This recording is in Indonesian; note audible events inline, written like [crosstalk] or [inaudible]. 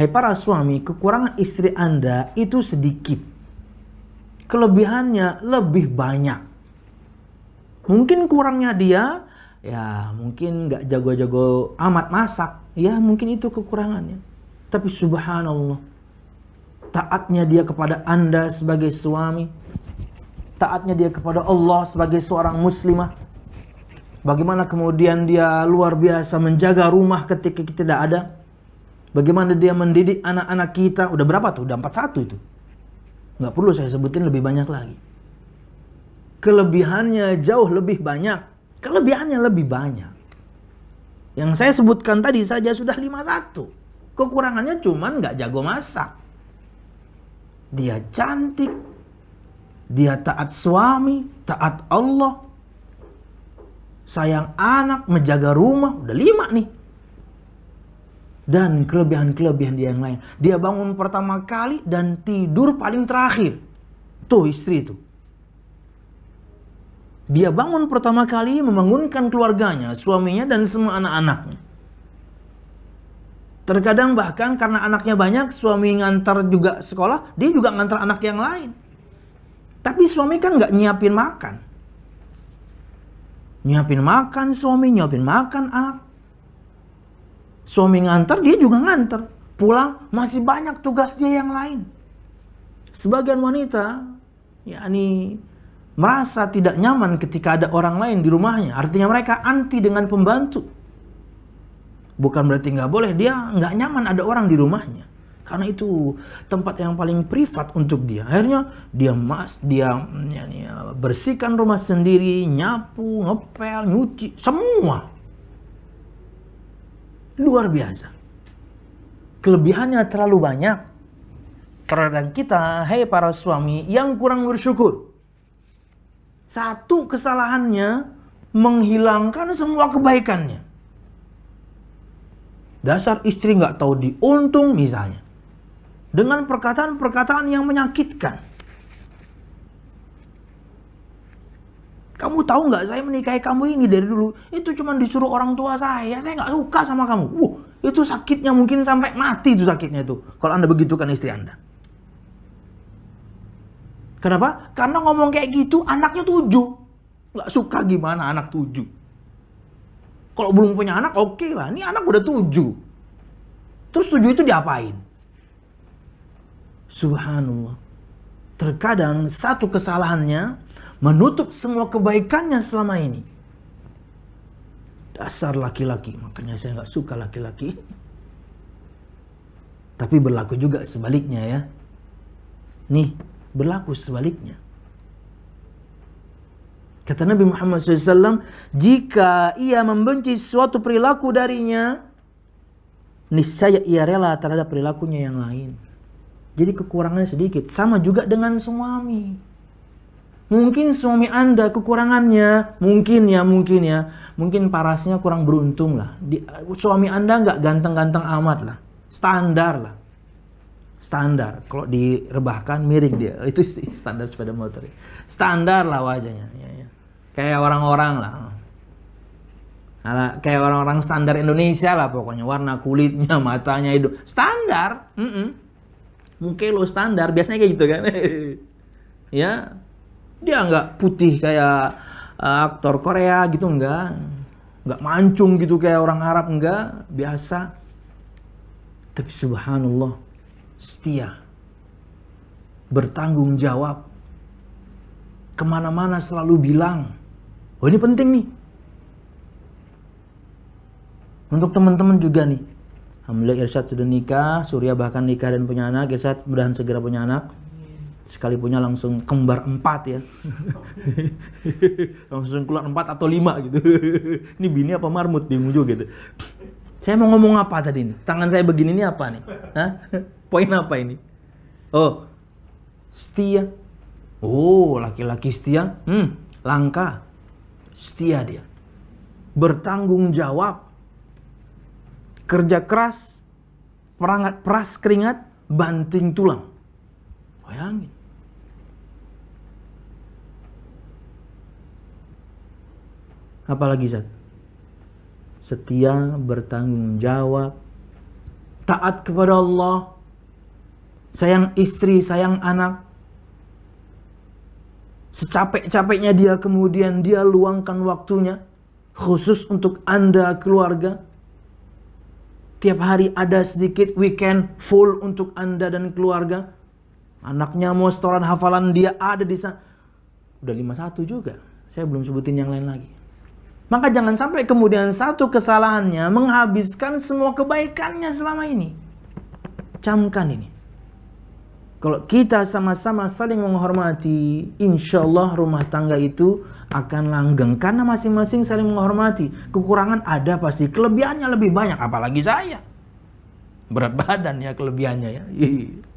Hai para suami, kekurangan istri Anda itu sedikit. Kelebihannya lebih banyak. Mungkin kurangnya dia, ya mungkin nggak jago-jago amat masak. Ya mungkin itu kekurangannya. Tapi subhanallah, taatnya dia kepada Anda sebagai suami. Taatnya dia kepada Allah sebagai seorang muslimah. Bagaimana kemudian dia luar biasa menjaga rumah ketika kita tidak ada Bagaimana dia mendidik anak-anak kita. Udah berapa tuh? Udah 41 itu. Gak perlu saya sebutin lebih banyak lagi. Kelebihannya jauh lebih banyak. Kelebihannya lebih banyak. Yang saya sebutkan tadi saja sudah 51. Kekurangannya cuman gak jago masak. Dia cantik. Dia taat suami, taat Allah, sayang anak, menjaga rumah, udah lima nih dan kelebihan-kelebihan dia yang lain. Dia bangun pertama kali dan tidur paling terakhir. Tuh istri itu. Dia bangun pertama kali membangunkan keluarganya, suaminya dan semua anak-anaknya. Terkadang bahkan karena anaknya banyak, suami ngantar juga sekolah, dia juga ngantar anak yang lain. Tapi suami kan nggak nyiapin makan. Nyiapin makan suami, nyiapin makan anak Suami nganter, dia juga nganter. Pulang, masih banyak tugas dia yang lain. Sebagian wanita, yakni merasa tidak nyaman ketika ada orang lain di rumahnya. Artinya mereka anti dengan pembantu. Bukan berarti nggak boleh, dia nggak nyaman ada orang di rumahnya. Karena itu tempat yang paling privat untuk dia. Akhirnya dia mas, dia ya, ya, bersihkan rumah sendiri, nyapu, ngepel, nyuci, semua luar biasa. Kelebihannya terlalu banyak. Terhadap kita, hei para suami yang kurang bersyukur. Satu kesalahannya menghilangkan semua kebaikannya. Dasar istri nggak tahu diuntung misalnya. Dengan perkataan-perkataan yang menyakitkan. Kamu tahu nggak saya menikahi kamu ini dari dulu itu cuma disuruh orang tua saya. Saya nggak suka sama kamu. Wuh, itu sakitnya mungkin sampai mati itu sakitnya itu. Kalau Anda begitu kan istri Anda. Kenapa? Karena ngomong kayak gitu anaknya tujuh. Nggak suka gimana anak tujuh. Kalau belum punya anak oke okay lah. Ini anak udah tujuh. Terus tujuh itu diapain? Subhanallah. Terkadang satu kesalahannya menutup semua kebaikannya selama ini. Dasar laki-laki, makanya saya nggak suka laki-laki. Tapi berlaku juga sebaliknya ya. Nih, berlaku sebaliknya. Kata Nabi Muhammad SAW, jika ia membenci suatu perilaku darinya, niscaya ia rela terhadap perilakunya yang lain. Jadi kekurangannya sedikit. Sama juga dengan suami. Mungkin suami Anda kekurangannya, mungkin ya, mungkin ya. Mungkin parasnya kurang beruntung lah. Di, suami Anda nggak ganteng-ganteng amat lah. Standar lah. Standar. Kalau direbahkan miring dia. [laughs] Itu standar sepeda motor. Standar lah wajahnya. Ya, ya. Kayak orang-orang lah. Ala, kayak orang-orang standar Indonesia lah pokoknya. Warna kulitnya, [laughs] matanya, itu Standar. Mm -mm. Mungkin lo standar. Biasanya kayak gitu kan. [laughs] ya dia nggak putih kayak uh, aktor Korea gitu enggak. Nggak mancung gitu kayak orang Arab enggak, biasa. Tapi subhanallah, setia. Bertanggung jawab. Kemana-mana selalu bilang, oh ini penting nih. Untuk teman-teman juga nih, Alhamdulillah Irsyad sudah nikah, Surya bahkan nikah dan punya anak. Irsyad mudahan segera punya anak sekali punya langsung kembar empat ya [laughs] langsung keluar empat atau lima gitu [laughs] ini bini apa marmut bingung juga gitu saya mau ngomong apa tadi ini tangan saya begini ini apa nih Hah? [laughs] poin apa ini oh setia oh laki-laki setia hmm langka setia dia bertanggung jawab kerja keras perangat peras keringat banting tulang bayangin Apalagi Zat? Setia, bertanggung jawab, taat kepada Allah, sayang istri, sayang anak. Secapek-capeknya dia kemudian dia luangkan waktunya khusus untuk Anda keluarga. Tiap hari ada sedikit weekend full untuk Anda dan keluarga. Anaknya mau setoran hafalan dia ada di sana. Udah 51 juga. Saya belum sebutin yang lain lagi. Maka jangan sampai kemudian satu kesalahannya menghabiskan semua kebaikannya selama ini. Camkan ini. Kalau kita sama-sama saling menghormati, insya Allah rumah tangga itu akan langgeng. Karena masing-masing saling menghormati. Kekurangan ada pasti, kelebihannya lebih banyak. Apalagi saya. Berat badan ya kelebihannya ya. Iya.